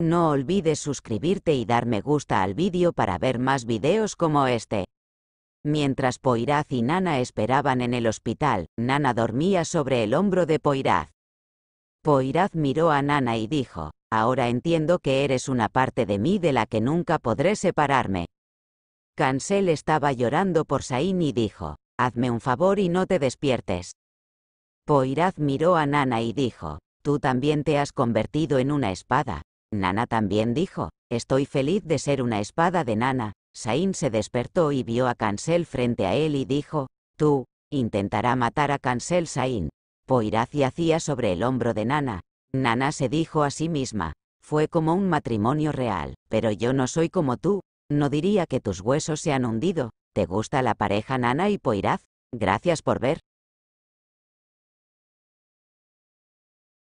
No olvides suscribirte y dar me gusta al vídeo para ver más videos como este. Mientras Poiraz y Nana esperaban en el hospital, Nana dormía sobre el hombro de Poiraz. Poiraz miró a Nana y dijo, ahora entiendo que eres una parte de mí de la que nunca podré separarme. Cancel estaba llorando por Sain y dijo, hazme un favor y no te despiertes. Poiraz miró a Nana y dijo, tú también te has convertido en una espada, Nana también dijo, estoy feliz de ser una espada de Nana. Sain se despertó y vio a Cancel frente a él y dijo, tú, intentará matar a Cancel Sain. y hacía sobre el hombro de Nana. Nana se dijo a sí misma, fue como un matrimonio real, pero yo no soy como tú, no diría que tus huesos se han hundido. ¿Te gusta la pareja Nana y Poiraz? Gracias por ver.